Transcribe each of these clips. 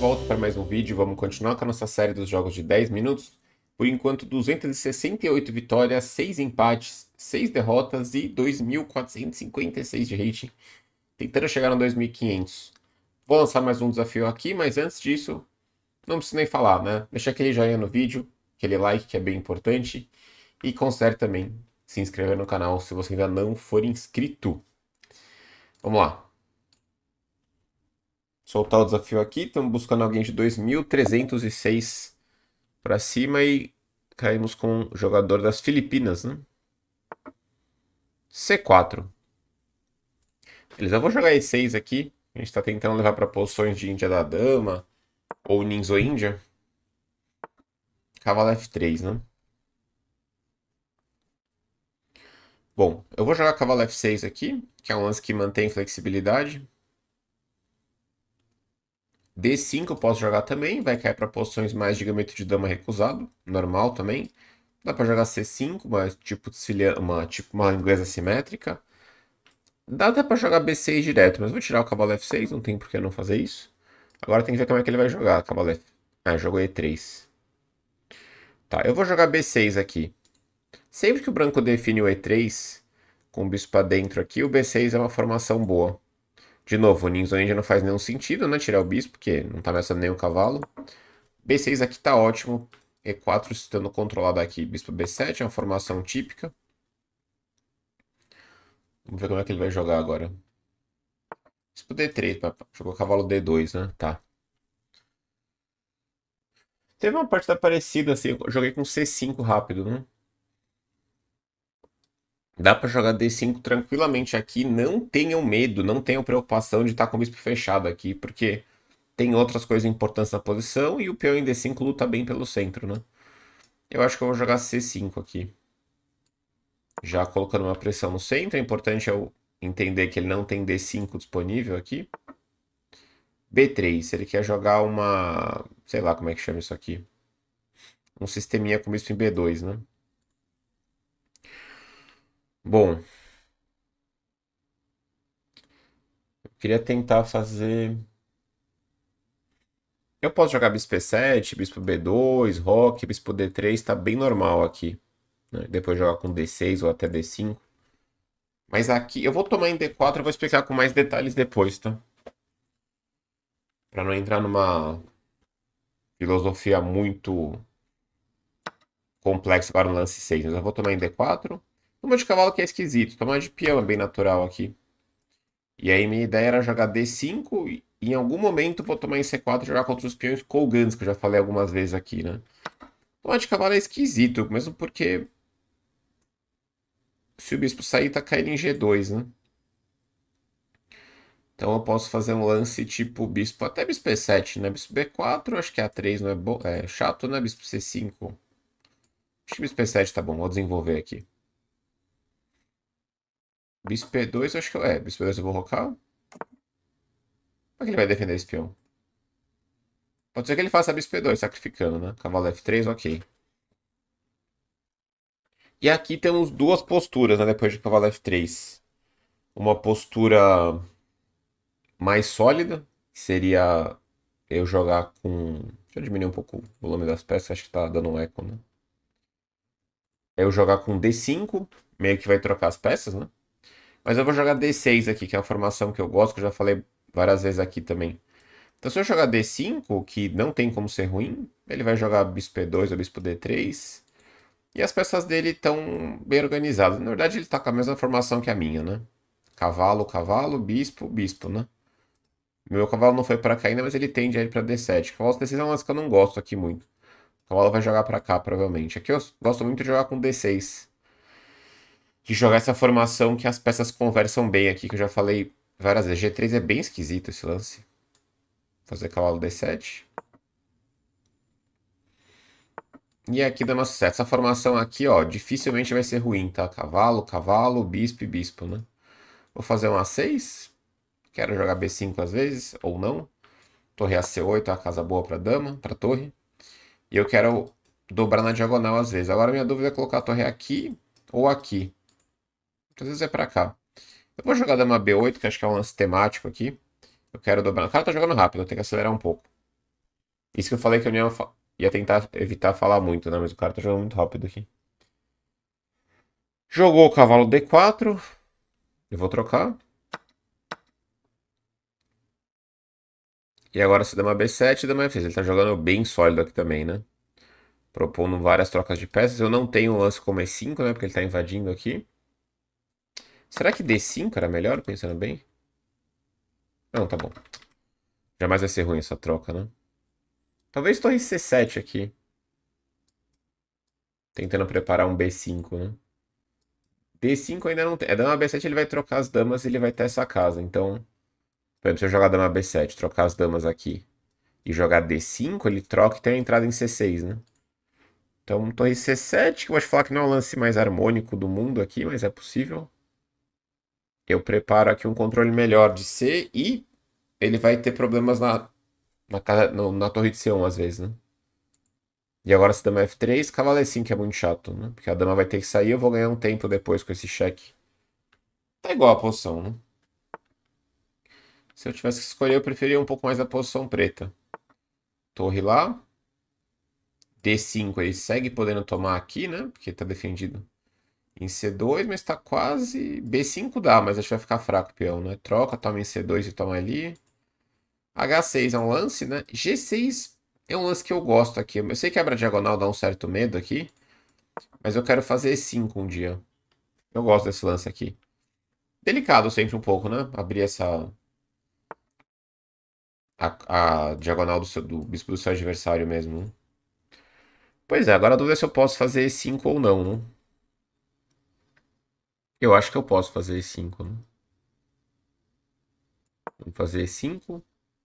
volta para mais um vídeo. Vamos continuar com a nossa série dos jogos de 10 minutos. Por enquanto, 268 vitórias, 6 empates, 6 derrotas e 2.456 de rating, tentando chegar no 2.500. Vou lançar mais um desafio aqui, mas antes disso, não preciso nem falar, né? Deixa aquele joinha no vídeo, aquele like que é bem importante. E considere também se inscrever no canal se você ainda não for inscrito. Vamos lá soltar o desafio aqui. Estamos buscando alguém de 2.306 para cima e caímos com o jogador das Filipinas, né? C4. Beleza, eu vou jogar E6 aqui. A gente está tentando levar para posições de Índia da Dama ou Ninzo Índia. Cavalo F3, né? Bom, eu vou jogar cavalo F6 aqui, que é um lance que mantém flexibilidade. D5 eu posso jogar também, vai cair para posições mais de gameto de dama recusado, normal também. Dá para jogar C5, mas tipo uma, tipo uma inglesa simétrica. Dá até para jogar B6 direto, mas vou tirar o cavalo F6, não tem por que não fazer isso. Agora tem que ver como é que ele vai jogar, cavalo F... Ah, jogou E3. Tá, eu vou jogar B6 aqui. Sempre que o branco define o E3, com o bispo para dentro aqui, o B6 é uma formação boa. De novo, o Ninzonja não faz nenhum sentido, né? Tirar o bispo, porque não tá ameaçando nenhum cavalo. B6 aqui tá ótimo. E4 estando controlado aqui, bispo B7, é uma formação típica. Vamos ver como é que ele vai jogar agora. Bispo D3, papai. jogou cavalo D2, né? Tá. Teve uma partida parecida, assim, eu joguei com C5 rápido, né? Dá para jogar D5 tranquilamente aqui. Não tenham medo, não tenham preocupação de estar tá com o bispo fechado aqui, porque tem outras coisas importantes na posição e o peão em D5 luta bem pelo centro, né? Eu acho que eu vou jogar C5 aqui. Já colocando uma pressão no centro. É importante eu entender que ele não tem D5 disponível aqui. B3, ele quer jogar uma... Sei lá como é que chama isso aqui. Um sisteminha com bispo em B2, né? Bom, eu queria tentar fazer. Eu posso jogar bispo E7, bispo B2, rock, bispo D3, tá bem normal aqui. Né? Depois jogar com D6 ou até D5. Mas aqui, eu vou tomar em D4, eu vou explicar com mais detalhes depois, tá? Pra não entrar numa filosofia muito complexa para o lance 6. Mas eu vou tomar em D4. Toma de cavalo que é esquisito. Toma de peão é bem natural aqui. E aí minha ideia era jogar D5 e em algum momento vou tomar em C4 e jogar contra os peões colgantes, que eu já falei algumas vezes aqui, né? Toma de cavalo é esquisito, mesmo porque... Se o bispo sair, tá caindo em G2, né? Então eu posso fazer um lance tipo bispo, até bispo E7, né? Bispo B4, acho que A3 não é bom. É chato, né? Bispo C5. Acho que bispo E7 tá bom, vou desenvolver aqui. Bispo P2, acho que eu... É, Bispo P2 eu vou rocar. Como é que ele vai defender esse peão? Pode ser que ele faça Bispo P2, sacrificando, né? Cavalo F3, ok. E aqui temos duas posturas, né? Depois de cavalo F3. Uma postura mais sólida, que seria eu jogar com... Deixa eu diminuir um pouco o volume das peças, acho que tá dando um eco, né? É eu jogar com D5, meio que vai trocar as peças, né? Mas eu vou jogar D6 aqui, que é a formação que eu gosto, que eu já falei várias vezes aqui também. Então se eu jogar D5, que não tem como ser ruim, ele vai jogar bispo E2 ou bispo D3. E as peças dele estão bem organizadas. Na verdade ele está com a mesma formação que a minha, né? Cavalo, cavalo, bispo, bispo, né? Meu cavalo não foi para cá ainda, mas ele tende a ir para D7. Cavalo D6 é uma coisa que eu não gosto aqui muito. O cavalo vai jogar para cá, provavelmente. Aqui eu gosto muito de jogar com D6 de jogar essa formação que as peças conversam bem aqui, que eu já falei várias vezes. G3 é bem esquisito esse lance. Vou fazer cavalo D7. E é aqui dá nosso certo. Essa formação aqui, ó, dificilmente vai ser ruim, tá? Cavalo, cavalo, bispo e bispo, né? Vou fazer um A6. Quero jogar B5 às vezes, ou não. Torre AC8 é uma casa boa para dama, para torre. E eu quero dobrar na diagonal às vezes. Agora minha dúvida é colocar a torre aqui ou aqui. Às vezes é pra cá. Eu vou jogar dama B8, que acho que é um lance temático aqui. Eu quero dobrar. O cara tá jogando rápido, eu tenho que acelerar um pouco. Isso que eu falei que eu ia, ia tentar evitar falar muito, né? Mas o cara tá jogando muito rápido aqui. Jogou o cavalo D4. Eu vou trocar. E agora se dama B7 e dama F6. Ele tá jogando bem sólido aqui também, né? Propondo várias trocas de peças. Eu não tenho o lance como E5, né? Porque ele tá invadindo aqui. Será que D5 era melhor, pensando bem? Não, tá bom. Jamais vai ser ruim essa troca, né? Talvez torre C7 aqui. Tentando preparar um B5, né? D5 ainda não tem. É dama B7, ele vai trocar as damas e ele vai ter essa casa. Então, por exemplo, se eu jogar dama B7, trocar as damas aqui e jogar D5, ele troca e tem a entrada em C6, né? Então, torre C7, que eu vou te falar que não é o lance mais harmônico do mundo aqui, mas é possível eu preparo aqui um controle melhor de C e ele vai ter problemas na, na, na, na torre de C1 às vezes, né? E agora se dama F3, cavalo E5 que é muito chato, né? Porque a dama vai ter que sair e eu vou ganhar um tempo depois com esse cheque. Tá igual a posição, né? Se eu tivesse que escolher, eu preferia um pouco mais a posição preta. Torre lá. D5 ele segue podendo tomar aqui, né? Porque tá defendido em C2, mas tá quase. B5 dá, mas acho que vai ficar fraco o peão, né? Troca, toma em C2 e toma ali. H6 é um lance, né? G6 é um lance que eu gosto aqui. Eu sei que quebra diagonal dá um certo medo aqui. Mas eu quero fazer E5 um dia. Eu gosto desse lance aqui. Delicado sempre um pouco, né? Abrir essa... A, a diagonal do, seu, do bispo do seu adversário mesmo. Né? Pois é, agora a dúvida é se eu posso fazer E5 ou não, não? Né? Eu acho que eu posso fazer E5, né? Vamos fazer E5.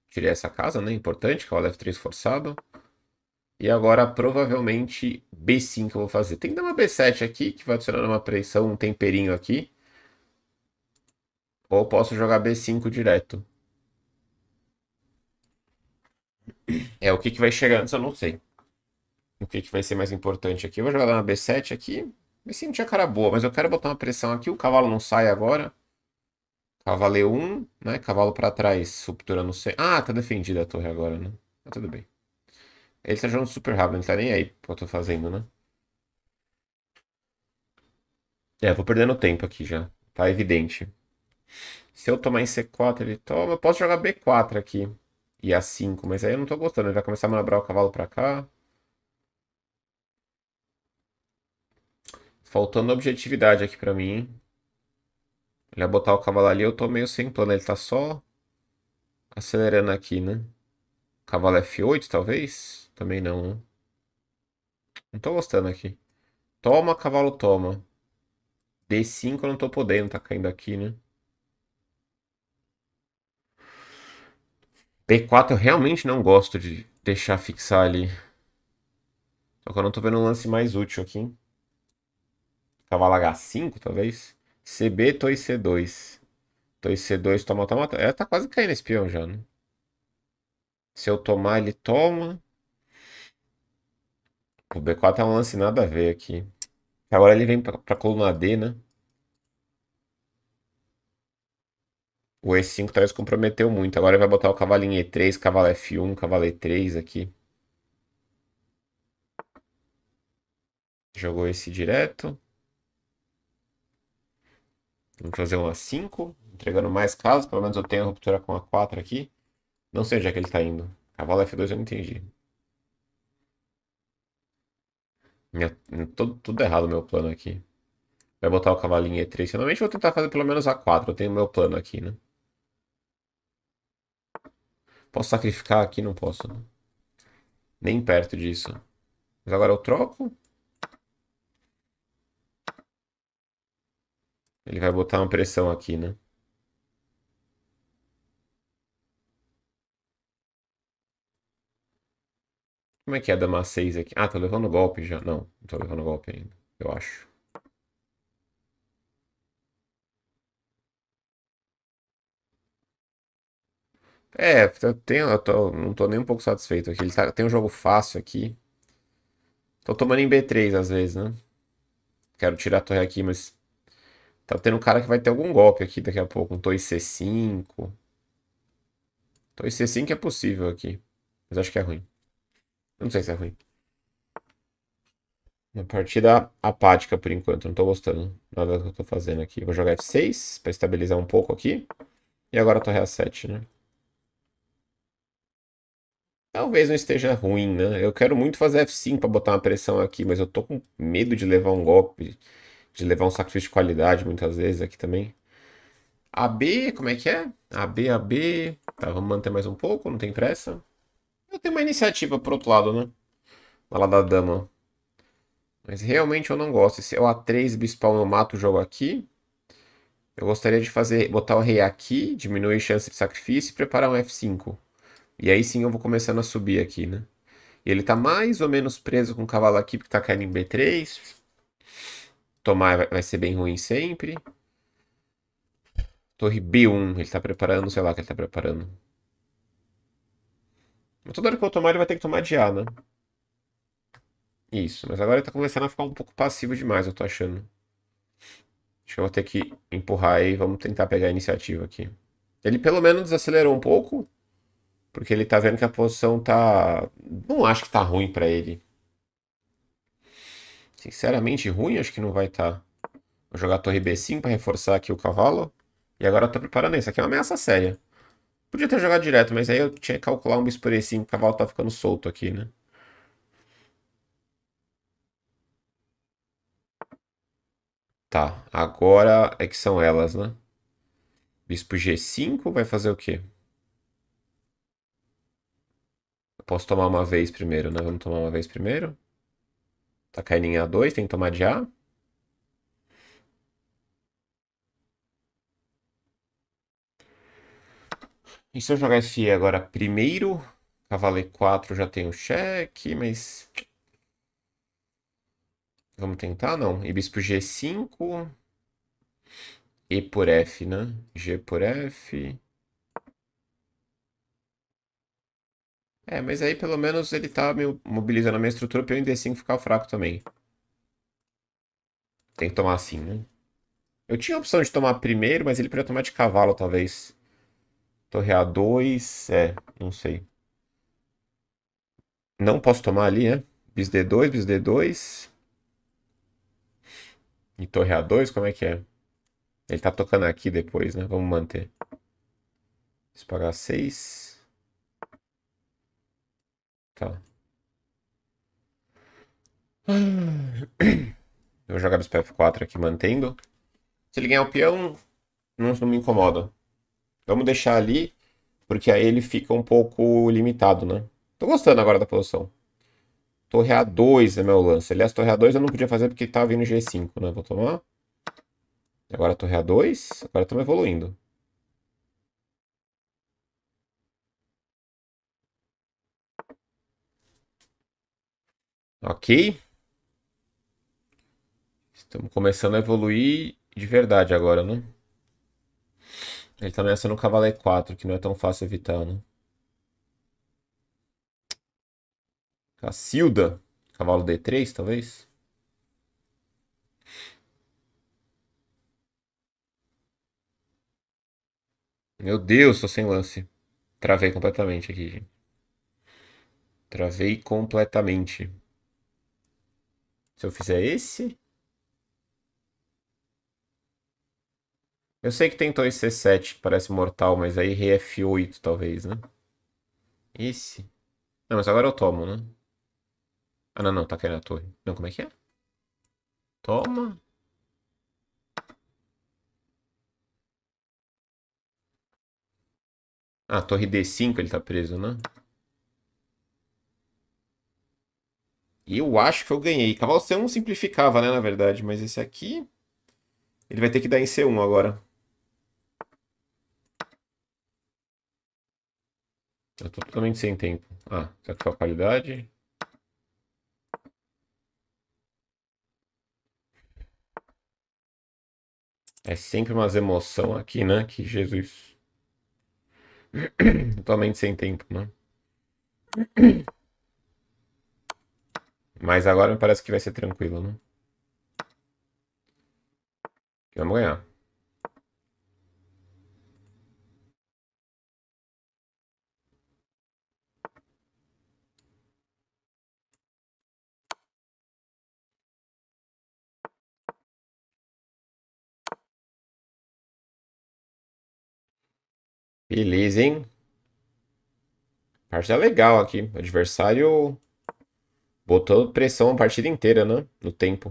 Tirei essa casa, né? Importante, cavalo é F3 forçado. E agora, provavelmente, B5 eu vou fazer. Tem que dar uma B7 aqui, que vai adicionar uma pressão, um temperinho aqui. Ou posso jogar B5 direto. É, o que, que vai chegar antes eu não sei. O que, que vai ser mais importante aqui? Eu vou jogar uma B7 aqui. Me senti a cara boa, mas eu quero botar uma pressão aqui. O cavalo não sai agora. Cavalo E1, né? Cavalo para trás, ruptura no C. Ah, tá defendida a torre agora, né? Mas ah, tudo bem. Ele tá jogando super rápido, não tá nem aí o que eu tô fazendo, né? É, vou perdendo tempo aqui já. Tá evidente. Se eu tomar em C4, ele toma. Eu posso jogar B4 aqui. E A5, mas aí eu não tô gostando. Ele vai começar a manobrar o cavalo pra cá. Faltando objetividade aqui pra mim. Ele ia botar o cavalo ali, eu tô meio sem plano. Ele tá só acelerando aqui, né? Cavalo F8, talvez? Também não, né? Não tô gostando aqui. Toma, cavalo, toma. D5 eu não tô podendo, tá caindo aqui, né? P4 eu realmente não gosto de deixar fixar ali. Só que eu não tô vendo um lance mais útil aqui, hein? Cavalo H5, talvez. CB, Toy C2. Toy C2 toma toma. Ela tá quase caindo esse peão já, né? Se eu tomar, ele toma. O B4 é um lance nada a ver aqui. Agora ele vem pra, pra coluna D, né? O E5 talvez comprometeu muito. Agora ele vai botar o cavalo em E3, cavalo F1, cavalo E3 aqui. Jogou esse direto. Vamos fazer uma 5, entregando mais casas. Pelo menos eu tenho a ruptura com a 4 aqui. Não sei onde é que ele está indo. Cavalo F2 eu não entendi. Minha, tudo errado meu plano aqui. Vai botar o cavalinho em E3. Finalmente vou tentar fazer pelo menos A4. Eu tenho meu plano aqui, né? Posso sacrificar aqui? Não posso. Né? Nem perto disso. Mas agora eu troco. Ele vai botar uma pressão aqui, né? Como é que é dama 6 aqui? Ah, tô levando golpe já. Não, não tô levando golpe ainda, eu acho. É, eu, tenho, eu tô, não tô nem um pouco satisfeito aqui. Ele tá, tem um jogo fácil aqui. Tô tomando em B3 às vezes, né? Quero tirar a torre aqui, mas Tá tendo um cara que vai ter algum golpe aqui daqui a pouco. Um Toy C5. Toy C5 é possível aqui. Mas acho que é ruim. Eu não sei se é ruim. Uma partida apática por enquanto. Não tô gostando nada do que eu tô fazendo aqui. Vou jogar F6 pra estabilizar um pouco aqui. E agora torre é A7, né? Talvez não esteja ruim, né? Eu quero muito fazer F5 pra botar uma pressão aqui. Mas eu tô com medo de levar um golpe de levar um sacrifício de qualidade muitas vezes aqui também. AB, como é que é? AB, AB. Tá, vamos manter mais um pouco, não tem pressa. Eu tenho uma iniciativa por outro lado, né? Lá da dama. Mas realmente eu não gosto. Se é o A3 bispal eu mato o jogo aqui. Eu gostaria de fazer, botar o rei aqui, diminuir a chance de sacrifício e preparar um F5. E aí sim eu vou começando a subir aqui, né? E ele tá mais ou menos preso com o cavalo aqui, porque tá caindo em B3. Tomar vai ser bem ruim sempre. Torre B1, ele tá preparando, sei lá o que ele tá preparando. Mas toda hora que eu tomar, ele vai ter que tomar de A, né? Isso, mas agora ele tá começando a ficar um pouco passivo demais, eu tô achando. Acho que eu vou ter que empurrar aí, vamos tentar pegar a iniciativa aqui. Ele pelo menos desacelerou um pouco, porque ele tá vendo que a posição tá... Não acho que tá ruim para ele. Sinceramente, ruim acho que não vai estar. Tá. Vou jogar a torre B5 para reforçar aqui o cavalo. E agora eu tô preparando isso. Aqui é uma ameaça séria. Podia ter jogado direto, mas aí eu tinha que calcular um bispo por E5. O cavalo tá ficando solto aqui, né? Tá, agora é que são elas, né? Bispo G5 vai fazer o quê? Eu posso tomar uma vez primeiro, né? Vamos tomar uma vez primeiro. Tá caindo em A2, tem que tomar de A. E se eu jogar FE agora primeiro, cavalo E4 já tem o cheque, mas... Vamos tentar, não. E bispo G5. E por F, né? G por F. É, mas aí pelo menos ele tá me mobilizando a minha estrutura pra eu em assim D5 ficar fraco também. Tem que tomar assim, né? Eu tinha a opção de tomar primeiro, mas ele podia tomar de cavalo, talvez. Torre A2, é, não sei. Não posso tomar ali, né? Bis D2, bis D2. E torre A2, como é que é? Ele tá tocando aqui depois, né? Vamos manter. pagar 6. Tá. Ah, vou jogar os PF4 aqui mantendo. Se ele ganhar o peão, não, não me incomoda. Vamos deixar ali, porque aí ele fica um pouco limitado, né? Tô gostando agora da posição. Torre A2 é meu lance. Aliás, torre A2 eu não podia fazer porque tava tá vindo G5, né? Vou tomar. Agora torre A2. Agora estamos evoluindo. Ok? Estamos começando a evoluir de verdade agora, né? Ele tá ameaçando o cavalo E4, que não é tão fácil evitar, né? Cacilda. Cavalo D3, talvez? Meu Deus, tô sem lance. Travei completamente aqui, gente. Travei completamente. Se eu fizer esse. Eu sei que tem dois C7 que parece mortal, mas aí rei é F8 talvez, né? Esse. Não, mas agora eu tomo, né? Ah, não, não, tá caindo a torre. Não, como é que é? Toma. Ah, torre D5 ele tá preso, né? E eu acho que eu ganhei. Cavalo C1 simplificava, né, na verdade. Mas esse aqui... Ele vai ter que dar em C1 agora. Eu tô totalmente sem tempo. Ah, será que foi a qualidade? É sempre umas emoção aqui, né? Que Jesus. totalmente sem tempo, né? Mas agora me parece que vai ser tranquilo, né? Vamos ganhar. Beleza, hein? Parte legal aqui. Adversário Botou pressão a partida inteira, né? No tempo.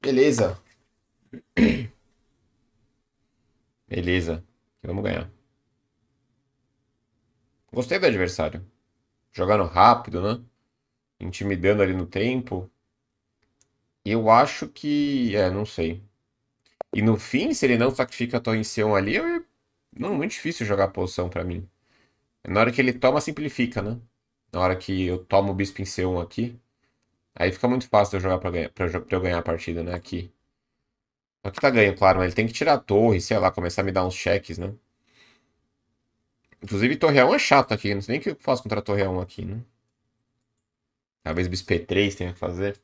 Beleza. Beleza. Vamos ganhar. Gostei do adversário. Jogando rápido, né? Intimidando ali no tempo. Eu acho que. É, não sei. E no fim, se ele não sacrifica a torrencião ali, é muito difícil jogar a posição para mim. É na hora que ele toma, simplifica, né? na hora que eu tomo o bispo em C1 aqui, aí fica muito fácil eu jogar pra, ganhar, pra, pra eu ganhar a partida, né? Aqui. Aqui tá ganho, claro, mas ele tem que tirar a torre, sei lá, começar a me dar uns cheques, né? Inclusive, torreão é chato aqui. Não sei nem o que eu faço contra torreão aqui, né? Talvez bispo E3 tenha que fazer.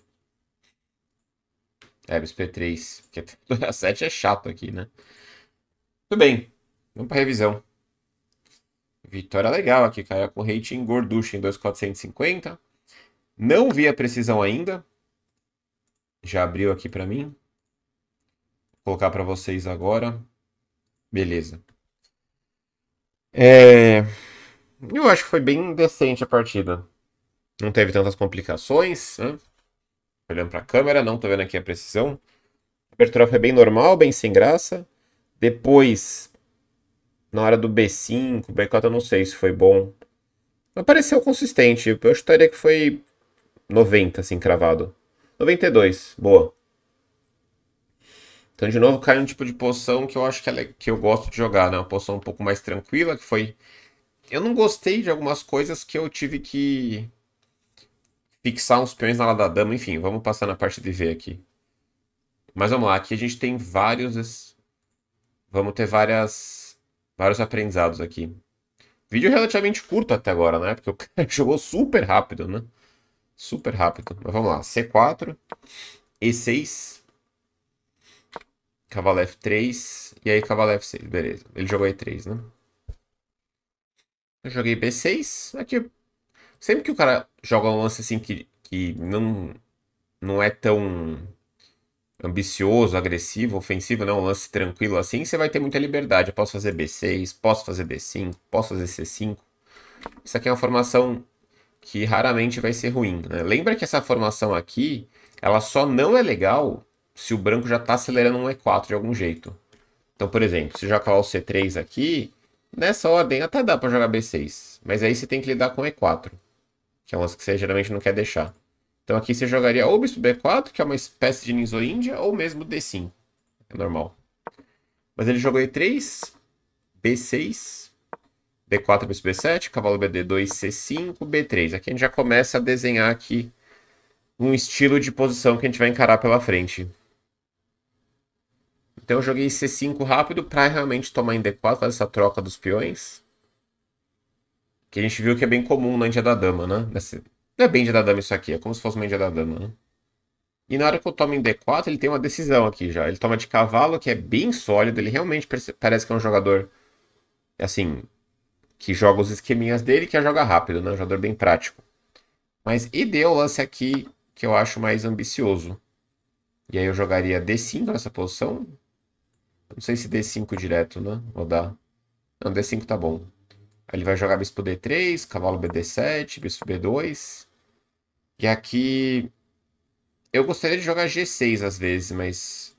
É, bispo E3. Porque a 7 é chato aqui, né? Tudo bem. Vamos pra revisão. Vitória legal aqui, caiu com rating gorducho em 2,450. Não vi a precisão ainda. Já abriu aqui para mim. Vou colocar para vocês agora. Beleza. É... Eu acho que foi bem decente a partida. Não teve tantas complicações. Né? Olhando para a câmera, não tô vendo aqui a precisão. A abertura foi bem normal, bem sem graça. Depois na hora do B5, B4, eu não sei se foi bom. apareceu pareceu consistente. Tipo, eu chutaria que foi 90, assim, cravado. 92, boa. Então, de novo, cai um tipo de poção que eu acho que, é, que eu gosto de jogar, né? Uma poção um pouco mais tranquila, que foi... Eu não gostei de algumas coisas que eu tive que fixar uns peões na ala da dama. Enfim, vamos passar na parte de ver aqui. Mas vamos lá, aqui a gente tem vários... Vamos ter várias vários aprendizados aqui. Vídeo relativamente curto até agora, né? Porque o cara jogou super rápido, né? Super rápido. Mas vamos lá. C4, E6, cavalo F3 e aí cavalo F6. Beleza. Ele jogou E3, né? Eu joguei B6. Aqui, é sempre que o cara joga um lance assim que, que não, não é tão ambicioso, agressivo, ofensivo, não, né? um lance tranquilo assim, você vai ter muita liberdade. Eu posso fazer B6, posso fazer B5, posso fazer C5. Isso aqui é uma formação que raramente vai ser ruim. Né? Lembra que essa formação aqui, ela só não é legal se o branco já está acelerando um E4 de algum jeito. Então, por exemplo, se jogar o C3 aqui, nessa ordem até dá para jogar B6, mas aí você tem que lidar com E4, que é um lance que você geralmente não quer deixar. Então aqui você jogaria ou bispo b4, que é uma espécie de ninzoíndia, ou mesmo d5. É normal. Mas ele jogou e3, b6, d4, bispo b7, cavalo bd2, c5, b3. Aqui a gente já começa a desenhar aqui um estilo de posição que a gente vai encarar pela frente. Então eu joguei C5 rápido para realmente tomar em D4, fazer essa troca dos peões. Que a gente viu que é bem comum na Índia da Dama, né? Nesse, não é bem de da dama isso aqui, é como se fosse um índia da dama. Né? E na hora que eu tomo em D4, ele tem uma decisão aqui já. Ele toma de cavalo, que é bem sólido, ele realmente parece que é um jogador, assim, que joga os esqueminhas dele, que jogar rápido, né? Um jogador bem prático. Mas e deu o lance aqui que eu acho mais ambicioso. E aí eu jogaria D5 nessa posição. Não sei se D5 direto, né? Vou dar. Não, D5 tá bom ele vai jogar bispo D3, cavalo BD7, bispo B2. E aqui. Eu gostaria de jogar G6 às vezes, mas.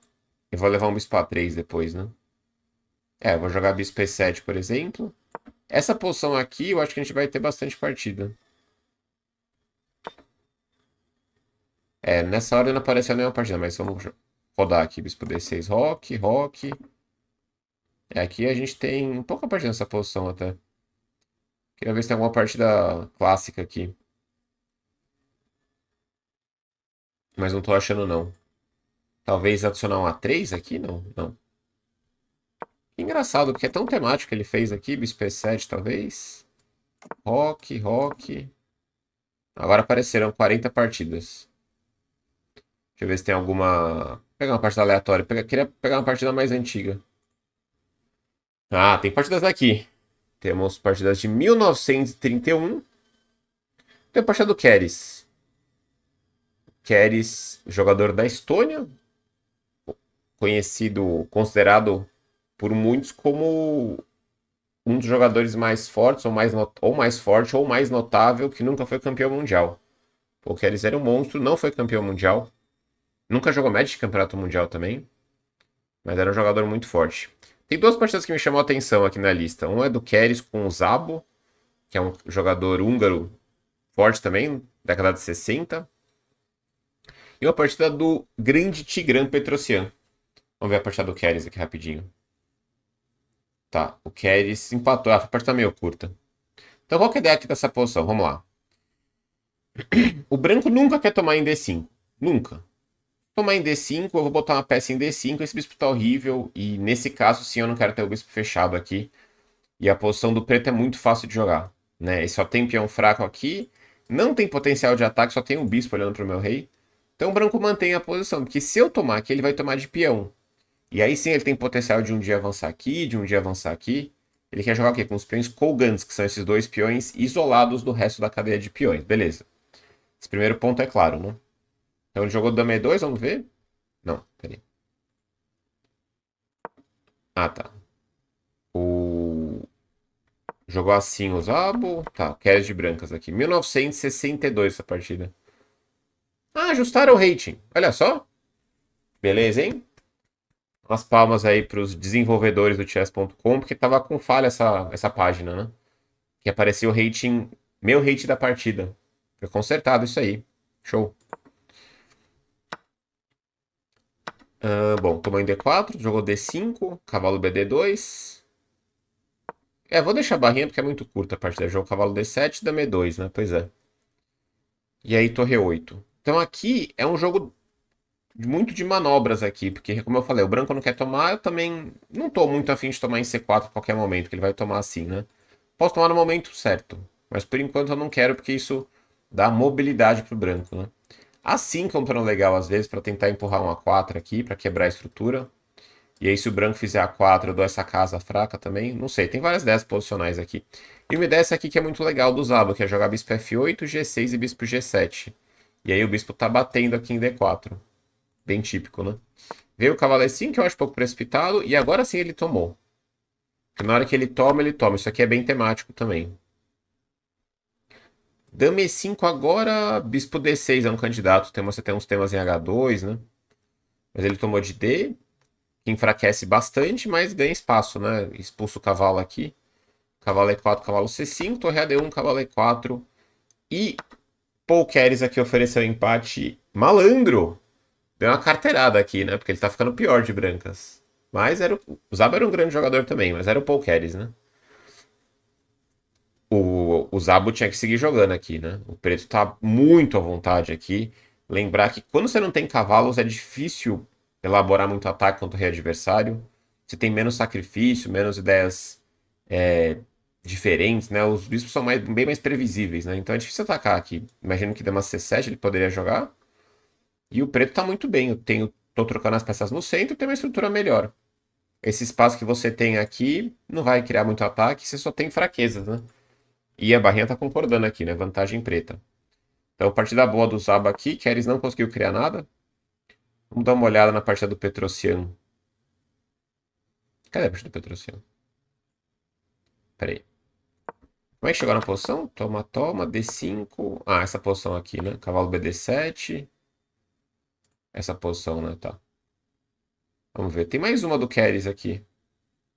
Eu vou levar um bispo A3 depois, né? É, eu vou jogar bispo E7, por exemplo. Essa posição aqui, eu acho que a gente vai ter bastante partida. É, nessa hora não apareceu nenhuma partida, mas vamos rodar aqui. Bispo D6, rock, rock. É, aqui a gente tem pouca partida nessa posição até. Queria ver se tem alguma partida clássica aqui. Mas não tô achando não. Talvez adicionar um A3 aqui? Não, não. engraçado, porque é tão temático que ele fez aqui. bisp 7 talvez. Rock, rock. Agora apareceram 40 partidas. Deixa eu ver se tem alguma... Vou pegar uma partida aleatória. Queria pegar uma partida mais antiga. Ah, tem partidas daqui. Temos partidas de 1931. Tem a partida do Keres. Keres, jogador da Estônia, conhecido, considerado por muitos como um dos jogadores mais fortes, ou mais, ou mais forte, ou mais notável, que nunca foi campeão mundial. O Keres era um monstro, não foi campeão mundial. Nunca jogou match de campeonato mundial também. Mas era um jogador muito forte. Tem duas partidas que me chamou a atenção aqui na lista. Um é do Keres com o Zabo, que é um jogador húngaro forte também, década de 60. E uma partida do grande Tigran Petrosyan. Vamos ver a partida do Keres aqui rapidinho. Tá, o Keres empatou. Ah, a partida tá meio curta. Então qual que é a ideia aqui dessa posição? Vamos lá. O branco nunca quer tomar em D5. Nunca tomar em D5, eu vou botar uma peça em D5, esse bispo tá horrível, e nesse caso sim eu não quero ter o bispo fechado aqui. E a posição do preto é muito fácil de jogar, né? Ele só tem peão fraco aqui, não tem potencial de ataque, só tem um bispo olhando pro meu rei. Então o branco mantém a posição, porque se eu tomar aqui, ele vai tomar de peão. E aí sim ele tem potencial de um dia avançar aqui, de um dia avançar aqui. Ele quer jogar o quê? Com os peões colgantes, que são esses dois peões isolados do resto da cadeia de peões, beleza. Esse primeiro ponto é claro, né? Então ele jogou Dama E2, vamos ver? Não, peraí. Ah, tá. O... Jogou assim os Tá, queres de brancas aqui. 1962 essa partida. Ah, ajustaram o rating. Olha só. Beleza, hein? Umas palmas aí para os desenvolvedores do chess.com, porque tava com falha essa, essa página, né? Que apareceu o rating, meu rate da partida. Foi consertado isso aí. Show. Uh, bom, em D4, jogou D5, cavalo BD2. É, vou deixar a barrinha porque é muito curta a partida. Jogo cavalo D7, dama E2, né? Pois é. E aí torre 8. Então aqui é um jogo muito de manobras aqui, porque como eu falei, o branco não quer tomar, eu também não estou muito afim de tomar em C4 a qualquer momento, que ele vai tomar assim, né? Posso tomar no momento certo, mas por enquanto eu não quero, porque isso dá mobilidade pro branco, né? A 5 é um plano legal, às vezes, para tentar empurrar uma 4 aqui, para quebrar a estrutura. E aí, se o branco fizer a 4, eu dou essa casa fraca também. Não sei, tem várias ideias posicionais aqui. E uma ideia é essa aqui que é muito legal do Zabo, que é jogar bispo F8, G6 e bispo G7. E aí o bispo tá batendo aqui em D4. Bem típico, né? Veio o cavalo E5, que eu acho um pouco precipitado, e agora sim ele tomou. Porque na hora que ele toma, ele toma. Isso aqui é bem temático também. Dame E5 agora, Bispo D6 é um candidato. Temos até uns temas em H2, né? Mas ele tomou de D, que enfraquece bastante, mas ganha espaço, né? Expulsa o cavalo aqui. Cavalo E4, é cavalo C5, torre AD1, cavalo E4. É e Paul Keres aqui ofereceu empate malandro. Deu uma carteirada aqui, né? Porque ele tá ficando pior de brancas. Mas era o, o Zaba era um grande jogador também, mas era o Paul Keres, né? O, o Zabo tinha que seguir jogando aqui, né? O preto tá muito à vontade aqui. Lembrar que quando você não tem cavalos, é difícil elaborar muito ataque contra o rei adversário. Você tem menos sacrifício, menos ideias é, diferentes, né? Os bispos são mais, bem mais previsíveis, né? Então é difícil atacar aqui. Imagino que dama C7 ele poderia jogar. E o preto tá muito bem. Eu tenho, tô trocando as peças no centro, tenho uma estrutura melhor. Esse espaço que você tem aqui não vai criar muito ataque, você só tem fraquezas, né? E a barrinha tá concordando aqui, né? Vantagem preta. Então, partida boa do Zaba aqui. Keres não conseguiu criar nada. Vamos dar uma olhada na partida do Petrociano. Cadê a partida do Petrociano? Pera aí. Como é que chegou na posição? Toma, toma, D5. Ah, essa posição aqui, né? Cavalo BD7. Essa posição, né? Tá. Vamos ver. Tem mais uma do Keres aqui.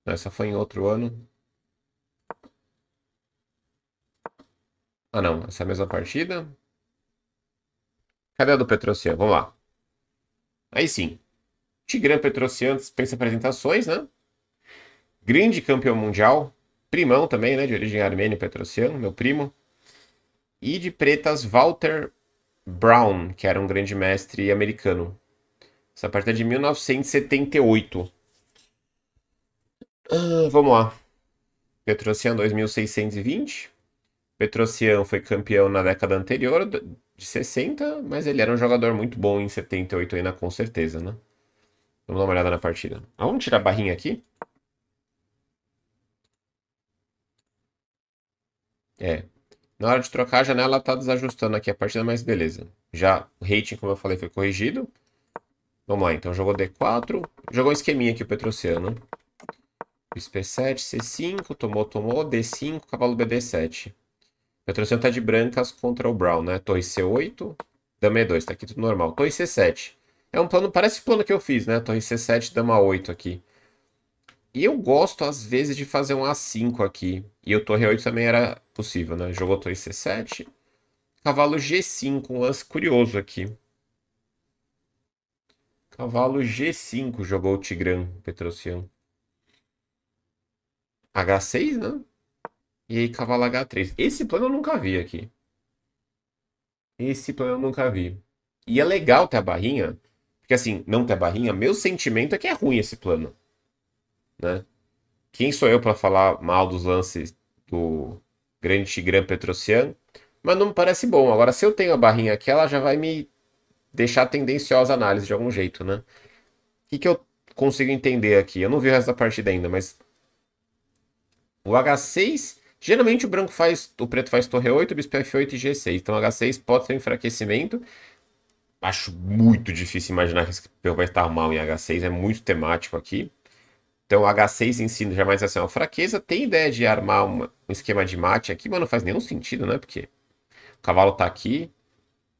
Essa foi em outro ano. Ah não, essa é a mesma partida. Cadê a do Petrociano? Vamos lá. Aí sim. Tigrão Petrociano dispensa apresentações, né? Grande campeão mundial. Primão também, né? De origem armênia Petrociano, meu primo. E de pretas, Walter Brown, que era um grande mestre americano. Essa parte é de 1978. Ah, vamos lá. Petrociano 2620. Petrocian foi campeão na década anterior, de 60, mas ele era um jogador muito bom em 78 ainda, com certeza, né? Vamos dar uma olhada na partida. Ah, vamos tirar a barrinha aqui? É. Na hora de trocar a janela tá desajustando aqui a partida, mas beleza. Já o rating, como eu falei, foi corrigido. Vamos lá, então jogou D4. Jogou um esqueminha aqui o Petrociano. Né? Bisp7, C5, tomou, tomou, D5, cavalo BD7. Petrocelo tá de brancas contra o Brown, né? Torre C8, dama E2, tá aqui tudo normal. Torre C7. É um plano, parece o plano que eu fiz, né? Torre C7, dama 8 aqui. E eu gosto, às vezes, de fazer um A5 aqui. E o torre 8 também era possível, né? Jogou torre C7. Cavalo G5, um lance curioso aqui. Cavalo G5 jogou o Tigrão, Petrociano. H6, né? E aí cavalo H3. Esse plano eu nunca vi aqui. Esse plano eu nunca vi. E é legal ter a barrinha. Porque assim, não ter a barrinha, meu sentimento é que é ruim esse plano. Né? Quem sou eu para falar mal dos lances do Grande Tigran Petrocian? Mas não me parece bom. Agora, se eu tenho a barrinha aqui, ela já vai me deixar tendenciosa a análise de algum jeito, né? O que, que eu consigo entender aqui? Eu não vi o resto da partida ainda, mas... O H6 Geralmente o branco faz, o preto faz torre 8, bispo f8 e g6. Então h6 pode ter um enfraquecimento. Acho muito difícil imaginar que esse peão vai estar mal em h6, é muito temático aqui. Então h6 ensina jamais é assim, uma fraqueza. Tem ideia de armar uma, um esquema de mate aqui, mas não faz nenhum sentido, né? Porque o cavalo tá aqui.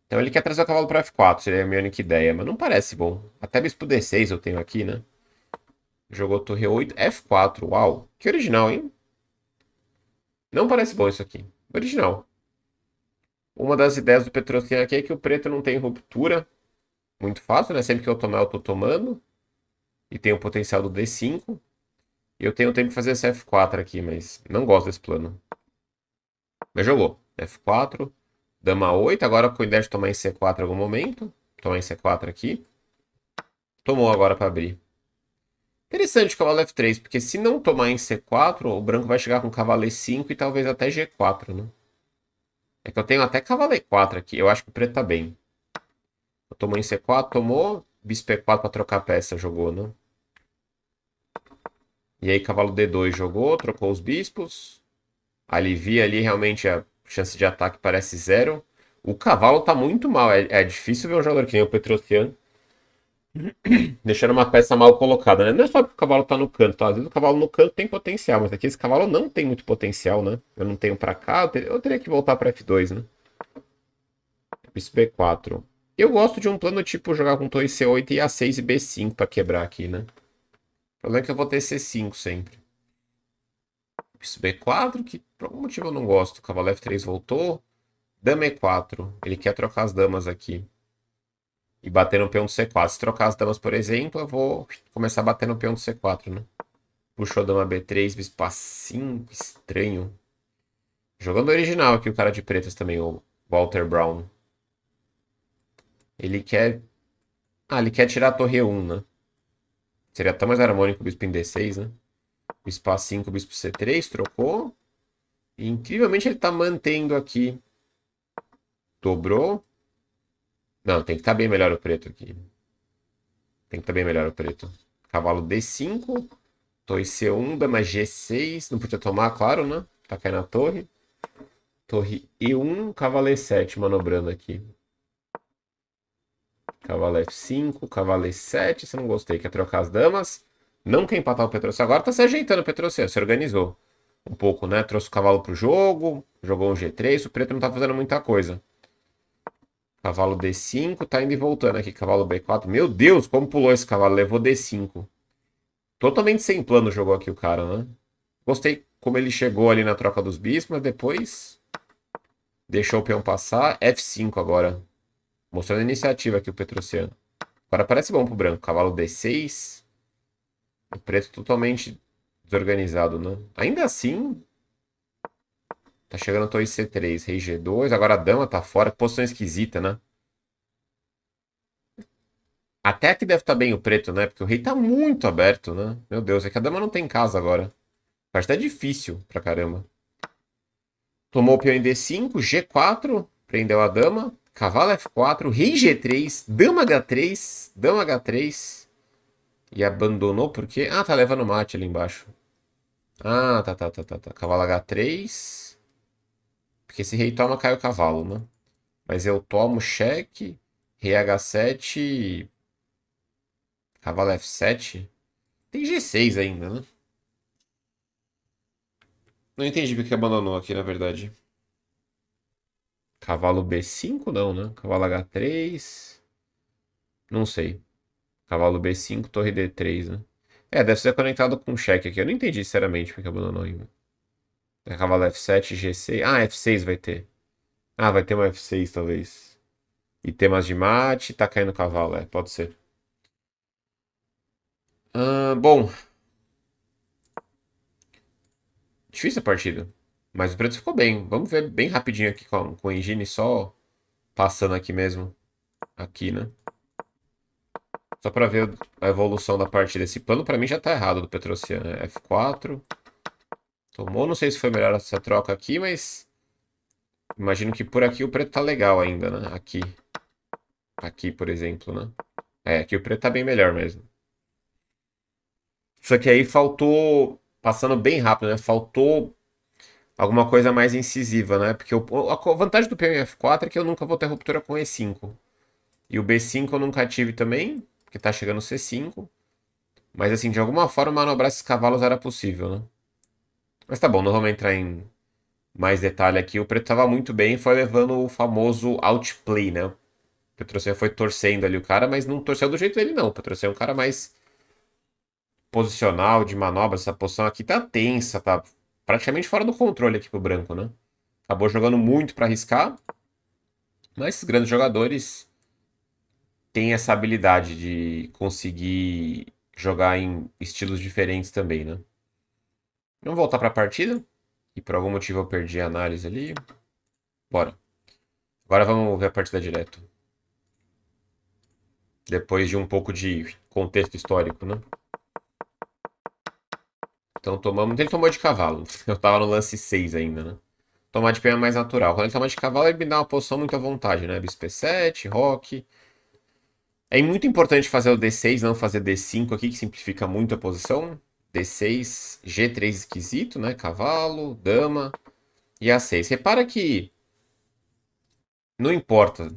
Então ele quer trazer o cavalo para f4, seria a minha única ideia, mas não parece bom. Até bispo d6 eu tenho aqui, né? Jogou torre 8, f4, uau. Que original, hein? Não parece bom isso aqui. Original. Uma das ideias do Petrocina aqui é que o preto não tem ruptura. Muito fácil, né? Sempre que eu tomar, eu tô tomando. E tem o potencial do D5. E eu tenho tempo de fazer esse F4 aqui, mas não gosto desse plano. Mas jogou. F4, dama 8. Agora com a ideia de tomar em C4 em algum momento. Tomar em C4 aqui. Tomou agora para abrir. Interessante o cavalo F3, porque se não tomar em C4, o branco vai chegar com cavalo E5 e talvez até G4, né? É que eu tenho até cavalo E4 aqui. Eu acho que o preto tá bem. Eu Tomou em C4, tomou. Bispo E4 pra trocar peça, jogou, né? E aí cavalo D2 jogou, trocou os bispos. Alivia ali, realmente, a chance de ataque parece zero. O cavalo tá muito mal. É, é difícil ver um jogador que nem o Petrocian deixando uma peça mal colocada, né? Não é só porque o cavalo tá no canto, tá? Às vezes o cavalo no canto tem potencial, mas aqui é esse cavalo não tem muito potencial, né? Eu não tenho para cá, eu, ter... eu teria que voltar para F2, né? Bispo B4. Eu gosto de um plano tipo jogar com torre C8 e A6 e B5 para quebrar aqui, né? O problema é que eu vou ter C5 sempre. Bispo B4, que por algum motivo eu não gosto. Cavalo F3 voltou. Dama E4. Ele quer trocar as damas aqui e bater no P1 do C4. Se trocar as damas, por exemplo, eu vou começar a bater no P1 do C4, né? Puxou a dama B3, bispo A5, estranho. Jogando original aqui o cara de pretas também, o Walter Brown. Ele quer... Ah, ele quer tirar a torre 1, né? Seria até mais harmônico o bispo em D6, né? Bispo A5, bispo C3, trocou. E, incrivelmente ele tá mantendo aqui. Dobrou. Não, tem que estar tá bem melhor o preto aqui. Tem que estar tá bem melhor o preto. Cavalo D5. Torre C1, dama G6. Não podia tomar, claro, né? Tá caindo na torre. Torre E1, cavalo E7 manobrando aqui. Cavalo F5, cavalo E7. Você não gostei, quer trocar as damas. Não quer empatar o Petrocel. Agora tá se ajeitando o Petrocel, se organizou um pouco, né? Trouxe o cavalo pro jogo, jogou um G3. O preto não tá fazendo muita coisa. Cavalo D5, tá indo e voltando aqui. Cavalo B4. Meu Deus, como pulou esse cavalo? Levou D5. Totalmente sem plano jogou aqui o cara, né? Gostei como ele chegou ali na troca dos bispos, mas depois deixou o peão passar. F5 agora. Mostrando a iniciativa aqui o Petrociano. Agora parece bom pro branco. Cavalo D6. O preto totalmente desorganizado, né? Ainda assim, Tá chegando torre C3, rei G2. Agora a dama tá fora. Que posição esquisita, né? Até aqui deve estar tá bem o preto, né? Porque o rei tá muito aberto, né? Meu Deus, é que a dama não tem casa agora. Parece até difícil pra caramba. Tomou o peão em D5, G4, prendeu a dama. Cavalo F4, rei G3, dama H3, dama H3. E abandonou porque... Ah, tá levando mate ali embaixo. Ah, tá, tá, tá, tá. tá. Cavalo H3. Porque se rei toma, cai o cavalo, né? Mas eu tomo cheque, rei h7, cavalo f7. Tem g6 ainda, né? Não entendi porque abandonou aqui, na verdade. Cavalo B5 não, né? Cavalo H3. Não sei. Cavalo B5, torre D3, né? É, deve ser conectado com cheque aqui. Eu não entendi, sinceramente, porque abandonou ainda cavalo F7, G6. Ah, F6 vai ter. Ah, vai ter uma F6 talvez. E temas de mate, tá caindo cavalo, é, pode ser. bom. Difícil a partida. Mas o preto ficou bem. Vamos ver bem rapidinho aqui com, com o engine só passando aqui mesmo. Aqui, né? Só para ver a evolução da partida. Esse plano para mim já tá errado do Petrociano. Né? F4. Tomou, não sei se foi melhor essa troca aqui, mas... Imagino que por aqui o preto tá legal ainda, né? Aqui. Aqui, por exemplo, né? É, aqui o preto tá bem melhor mesmo. Só que aí faltou... Passando bem rápido, né? Faltou alguma coisa mais incisiva, né? Porque eu, a vantagem do peão em F4 é que eu nunca vou ter ruptura com E5. E o B5 eu nunca tive também, porque tá chegando C5. Mas assim, de alguma forma manobrar esses cavalos era possível, né? Mas tá bom, não vamos entrar em mais detalhe aqui. O Preto estava muito bem, foi levando o famoso outplay, né? O Petrocel foi torcendo ali o cara, mas não torceu do jeito dele, não. O Petrocel é um cara mais posicional, de manobra. Essa posição aqui tá tensa, tá praticamente fora do controle aqui pro branco, né? Acabou jogando muito para arriscar, mas esses grandes jogadores têm essa habilidade de conseguir jogar em estilos diferentes também, né? Vamos voltar para a partida. E por algum motivo eu perdi a análise ali. Bora. Agora vamos ver a partida direto. Depois de um pouco de contexto histórico, né? Então tomamos... Ele tomou de cavalo. Eu tava no lance 6 ainda, né? Tomar de pé é mais natural. Quando ele toma de cavalo, ele me dá uma posição muito à vontade, né? Bispo 7 Rock... É muito importante fazer o D6, não fazer D5 aqui, que simplifica muito a posição. D6, G3 esquisito, né? Cavalo, dama e A6. Repara que não importa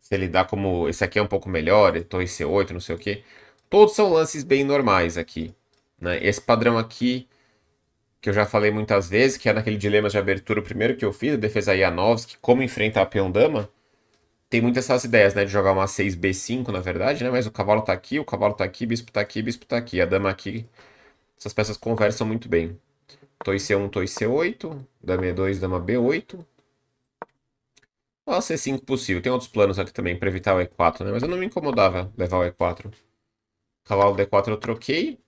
se ele dá como esse aqui é um pouco melhor, é torre C8, não sei o que. Todos são lances bem normais aqui. Né? Esse padrão aqui, que eu já falei muitas vezes, que é naquele dilema de abertura, o primeiro que eu fiz, a defesa que como enfrentar a peão-dama, tem muitas essas ideias, né? De jogar uma 6 B5, na verdade, né? Mas o cavalo tá aqui, o cavalo tá aqui, bispo tá aqui, bispo tá aqui. A dama aqui essas peças conversam muito bem. Toi C1, Toi C8. Dama E2, Dama B8. Ou C5 possível. Tem outros planos aqui também para evitar o E4, né? Mas eu não me incomodava levar o E4. Cavalo D4 eu troquei.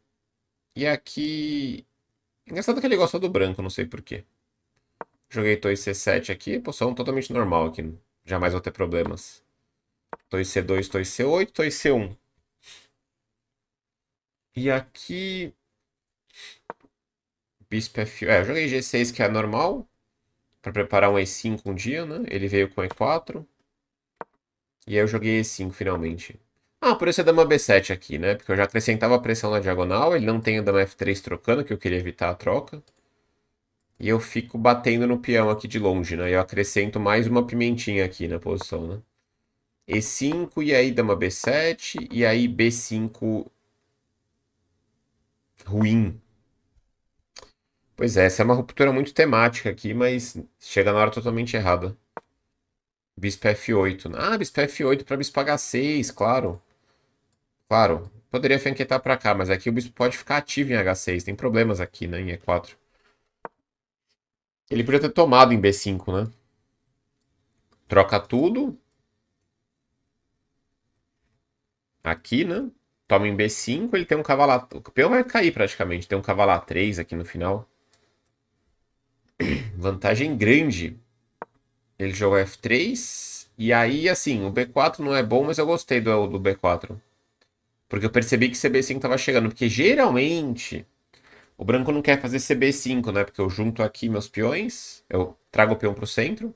E aqui... Engraçado que ele gosta do branco, não sei porquê. Joguei Toi C7 aqui, posição totalmente normal aqui. Jamais vou ter problemas. Toi C2, Toi C8, Toi C1. E aqui Bispo é f É, eu joguei G6, que é normal. Pra preparar um E5 um dia, né? Ele veio com E4. E aí eu joguei E5 finalmente. Ah, por isso é dama B7 aqui, né? Porque eu já acrescentava pressão na diagonal. Ele não tem a dama F3 trocando, que eu queria evitar a troca. E eu fico batendo no peão aqui de longe, né? Eu acrescento mais uma pimentinha aqui na posição, né? E5, e aí dama B7, e aí B5 ruim, Pois é, essa é uma ruptura muito temática aqui, mas chega na hora totalmente errada. Bispo F8. Né? Ah, Bispo F8 para Bispo H6, claro. Claro. Poderia fenquetar para cá, mas aqui o Bispo pode ficar ativo em H6. Tem problemas aqui, né, em E4. Ele podia ter tomado em B5, né? Troca tudo. Aqui, né? Toma em B5, ele tem um cavalo... O peão vai cair praticamente. Tem um cavalo A3 aqui no final. Vantagem grande. Ele jogou F3. E aí, assim, o B4 não é bom, mas eu gostei do, do B4. Porque eu percebi que CB5 tava chegando. Porque geralmente o branco não quer fazer CB5, né? Porque eu junto aqui meus peões, eu trago o peão pro centro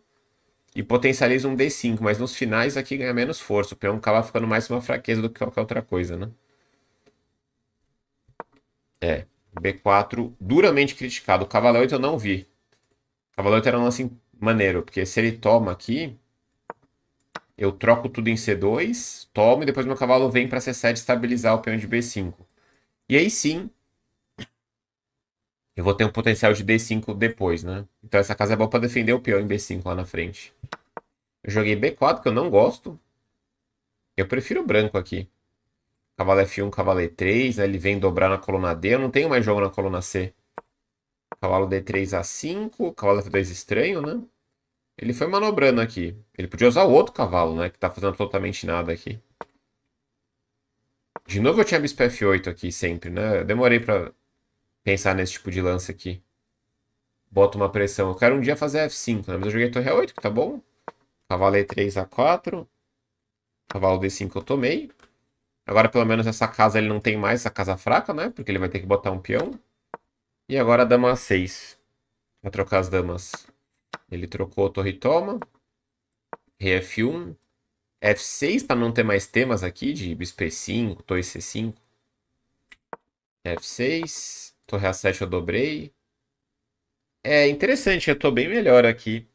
e potencializo um D5. Mas nos finais aqui ganha menos força. O peão acaba ficando mais uma fraqueza do que qualquer outra coisa, né? É. B4 duramente criticado. O cavalo 8 eu não vi. Cavaleiro era um lance maneiro, porque se ele toma aqui, eu troco tudo em C2, tomo e depois meu cavalo vem pra C7 estabilizar o peão de B5. E aí sim, eu vou ter um potencial de D5 depois, né? Então essa casa é boa pra defender o peão em B5 lá na frente. Eu joguei B4, que eu não gosto. Eu prefiro branco aqui. Cavalo F1, cavalo E3, né? ele vem dobrar na coluna D. Eu não tenho mais jogo na coluna C. Cavalo D3 a 5. Cavalo F2 estranho, né? Ele foi manobrando aqui. Ele podia usar o outro cavalo, né? Que tá fazendo totalmente nada aqui. De novo eu tinha bispo F8 aqui sempre, né? Eu demorei pra pensar nesse tipo de lance aqui. Bota uma pressão. Eu quero um dia fazer F5, né? Mas eu joguei torre A8, que tá bom. Cavalo E3 A4. Cavalo D5 eu tomei. Agora pelo menos essa casa ele não tem mais, essa casa fraca, né? Porque ele vai ter que botar um peão. E agora a dama A6. Vai trocar as damas. Ele trocou a torre toma. Rei F1. F6 para não ter mais temas aqui de bispo E5, torre C5. F6. Torre A7 eu dobrei. É interessante, eu estou bem melhor aqui.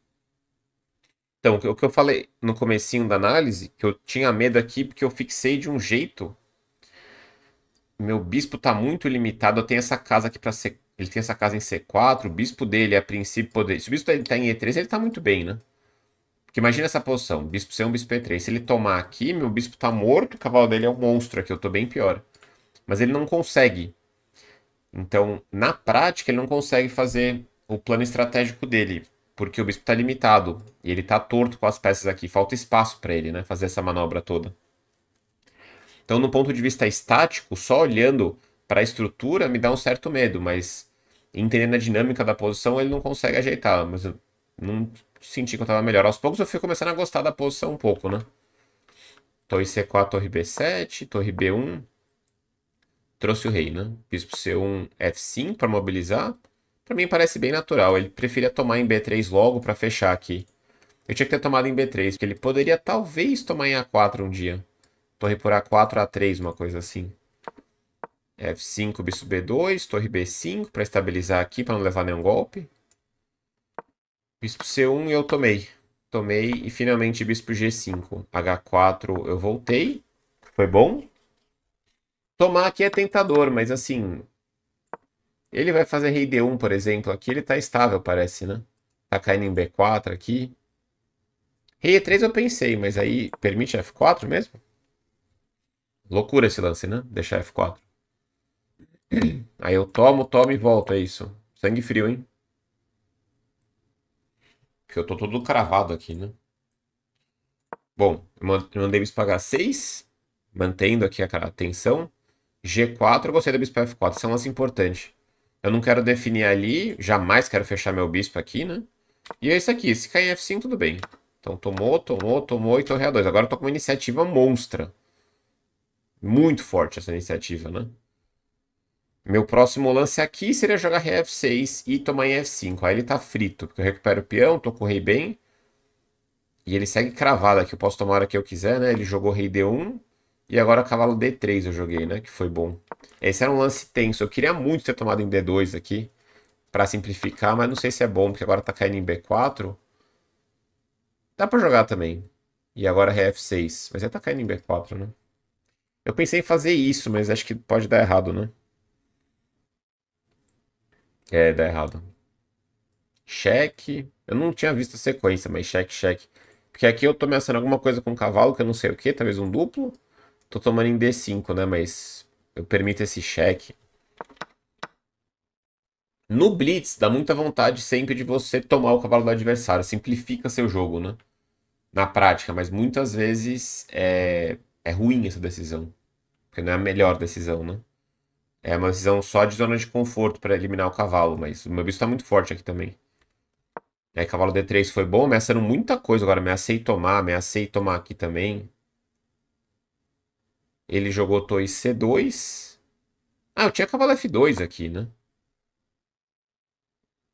Então, o que eu falei no comecinho da análise, que eu tinha medo aqui porque eu fixei de um jeito. Meu bispo está muito limitado, eu tenho essa casa aqui para ser ele tem essa casa em C4, o bispo dele, a princípio, poderia. Se o bispo está em E3, ele está muito bem, né? Porque imagina essa posição: bispo C1, bispo E3. Se ele tomar aqui, meu bispo está morto, o cavalo dele é um monstro aqui, eu estou bem pior. Mas ele não consegue. Então, na prática, ele não consegue fazer o plano estratégico dele, porque o bispo está limitado e ele está torto com as peças aqui. Falta espaço para ele, né? Fazer essa manobra toda. Então, no ponto de vista estático, só olhando para a estrutura me dá um certo medo, mas entendendo a dinâmica da posição, ele não consegue ajeitar. Mas eu não senti que eu estava melhor. Aos poucos eu fui começando a gostar da posição um pouco, né? Torre C4, torre B7, torre B1. Trouxe o rei, né? Bispo C1, F5 para mobilizar. Para mim parece bem natural. Ele preferia tomar em B3 logo para fechar aqui. Eu tinha que ter tomado em B3, porque ele poderia talvez tomar em A4 um dia. Torre por A4, A3, uma coisa assim. F5, bispo B2, torre B5 para estabilizar aqui, para não levar nenhum golpe. Bispo C1 eu tomei. Tomei e finalmente bispo G5. H4 eu voltei. Foi bom. Tomar aqui é tentador, mas assim... Ele vai fazer rei D1, por exemplo. Aqui ele está estável, parece, né? Tá caindo em B4 aqui. Rei E3 eu pensei, mas aí permite F4 mesmo? Loucura esse lance, né? Deixar F4. Aí eu tomo, tomo e volto, é isso. Sangue frio, hein? Porque eu tô todo cravado aqui, né? Bom, mandei o bispo H6, mantendo aqui a tensão. G4, eu gostei da bispo F4, são é as importantes. Eu não quero definir ali, jamais quero fechar meu bispo aqui, né? E é isso aqui, se cair em F5, tudo bem. Então tomou, tomou, tomou e torre A2. Agora eu tô com uma iniciativa monstra. Muito forte essa iniciativa, né? Meu próximo lance aqui seria jogar rei F6 e tomar em F5. Aí ele tá frito, porque eu recupero o peão, tô com o rei bem. E ele segue cravado aqui, eu posso tomar a hora que eu quiser, né? Ele jogou rei D1 e agora cavalo D3 eu joguei, né? Que foi bom. Esse era um lance tenso. Eu queria muito ter tomado em D2 aqui para simplificar, mas não sei se é bom, porque agora tá caindo em B4. Dá para jogar também. E agora rei é F6. Mas ele tá caindo em B4, né? Eu pensei em fazer isso, mas acho que pode dar errado, né? É, dá errado. Cheque. Eu não tinha visto a sequência, mas cheque, cheque. Porque aqui eu tô ameaçando alguma coisa com um cavalo, que eu não sei o que, talvez um duplo. Tô tomando em D5, né? Mas eu permito esse cheque. No Blitz, dá muita vontade sempre de você tomar o cavalo do adversário. Simplifica seu jogo, né? Na prática, mas muitas vezes é, é ruim essa decisão. Porque não é a melhor decisão, né? É uma visão só de zona de conforto para eliminar o cavalo, mas o meu bicho tá muito forte aqui também. É, cavalo D3 foi bom, ameaçando muita coisa agora. Ameacei tomar, ameacei tomar aqui também. Ele jogou Toy C2. Ah, eu tinha cavalo F2 aqui, né?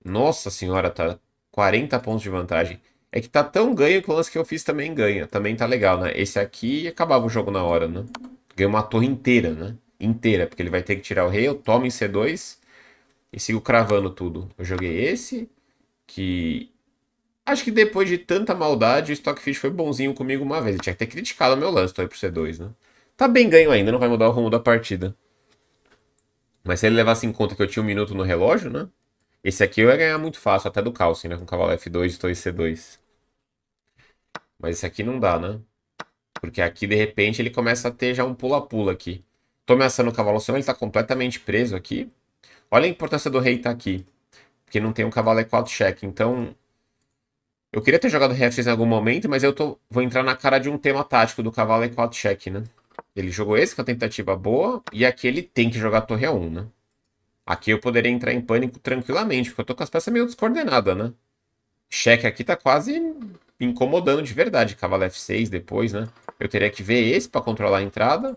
Nossa senhora, tá 40 pontos de vantagem. É que tá tão ganho que o lance que eu fiz também ganha. Também tá legal, né? Esse aqui acabava o jogo na hora, né? Ganhou uma torre inteira, né? inteira, porque ele vai ter que tirar o rei, eu tomo em C2 e sigo cravando tudo. Eu joguei esse, que acho que depois de tanta maldade, o Stockfish foi bonzinho comigo uma vez. Ele tinha que ter criticado meu lance, tô aí pro C2, né? Tá bem ganho ainda, não vai mudar o rumo da partida. Mas se ele levasse em conta que eu tinha um minuto no relógio, né? Esse aqui eu ia ganhar muito fácil, até do calço né? Com cavalo F2, estou C2. Mas esse aqui não dá, né? Porque aqui, de repente, ele começa a ter já um pula-pula aqui. Tô ameaçando o cavalo sombra, ele tá completamente preso aqui. Olha a importância do rei estar tá aqui. Porque não tem um cavalo e4 check. Então, eu queria ter jogado rei F6 em algum momento, mas eu tô, vou entrar na cara de um tema tático do cavalo e4 check, né? Ele jogou esse, com a tentativa boa, e aqui ele tem que jogar a torre A1, né? Aqui eu poderia entrar em pânico tranquilamente, porque eu tô com as peças meio descoordenadas, né? Cheque aqui tá quase incomodando de verdade. Cavalo F6 depois, né? Eu teria que ver esse para controlar a entrada.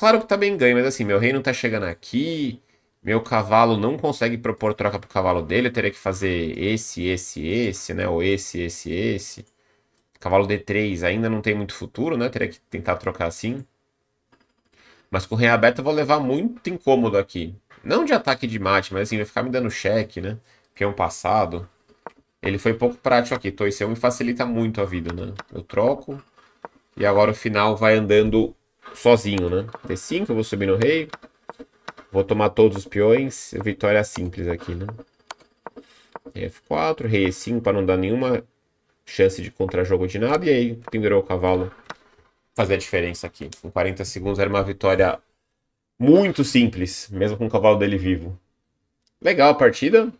Claro que também tá ganho, mas assim, meu rei não tá chegando aqui, meu cavalo não consegue propor troca pro cavalo dele, eu teria que fazer esse, esse, esse, né? Ou esse, esse, esse. Cavalo D3 ainda não tem muito futuro, né? teria que tentar trocar assim. Mas com o rei aberto eu vou levar muito incômodo aqui. Não de ataque de mate, mas assim, vai ficar me dando cheque, né? Peão é passado. Ele foi pouco prático aqui. Toiseu me facilita muito a vida, né? Eu troco. E agora o final vai andando sozinho, né? D5, eu vou subir no rei. Vou tomar todos os peões. Vitória simples aqui, né? F4, rei E5 para não dar nenhuma chance de contra-jogo de nada. E aí pendurou o cavalo. Fazer a diferença aqui. Com 40 segundos era uma vitória muito simples, mesmo com o cavalo dele vivo. Legal a partida.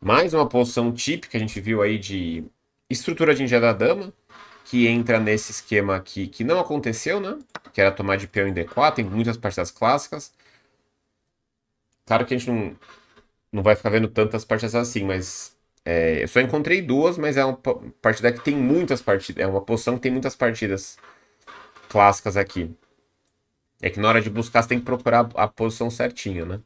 Mais uma posição típica que a gente viu aí de estrutura de engenharia da dama que entra nesse esquema aqui que não aconteceu, né? Que era tomar de peão em D4, Tem muitas partidas clássicas. Claro que a gente não, não vai ficar vendo tantas partidas assim, mas é, eu só encontrei duas, mas é uma partida que tem muitas partidas. É uma posição que tem muitas partidas clássicas aqui. É que na hora de buscar você tem que procurar a posição certinha, né?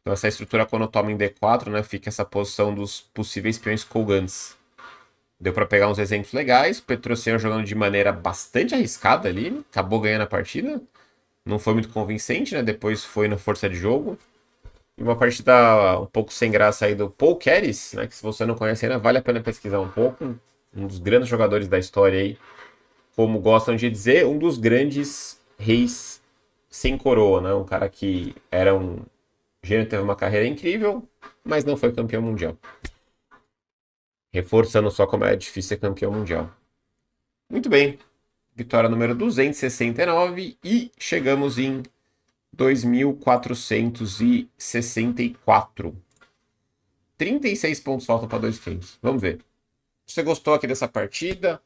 Então essa estrutura quando toma em D4, né, fica essa posição dos possíveis peões colgantes. Deu para pegar uns exemplos legais. Petrociano jogando de maneira bastante arriscada ali. Acabou ganhando a partida. Não foi muito convincente, né? Depois foi na força de jogo. E uma partida um pouco sem graça aí do Paul Keres, né? Que se você não conhece ainda, vale a pena pesquisar um pouco. Um dos grandes jogadores da história aí. Como gostam de dizer, um dos grandes reis sem coroa, né? Um cara que era um gênio, teve uma carreira incrível, mas não foi campeão mundial reforçando só como é difícil ser campeão mundial. Muito bem, vitória número 269 e chegamos em 2464. 36 pontos faltam para 2500. Vamos ver. Se você gostou aqui dessa partida,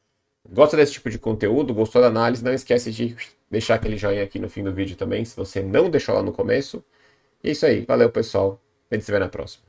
gosta desse tipo de conteúdo, gostou da análise, não esquece de deixar aquele joinha aqui no fim do vídeo também, se você não deixou lá no começo. E é isso aí. Valeu, pessoal. A gente se vê na próxima.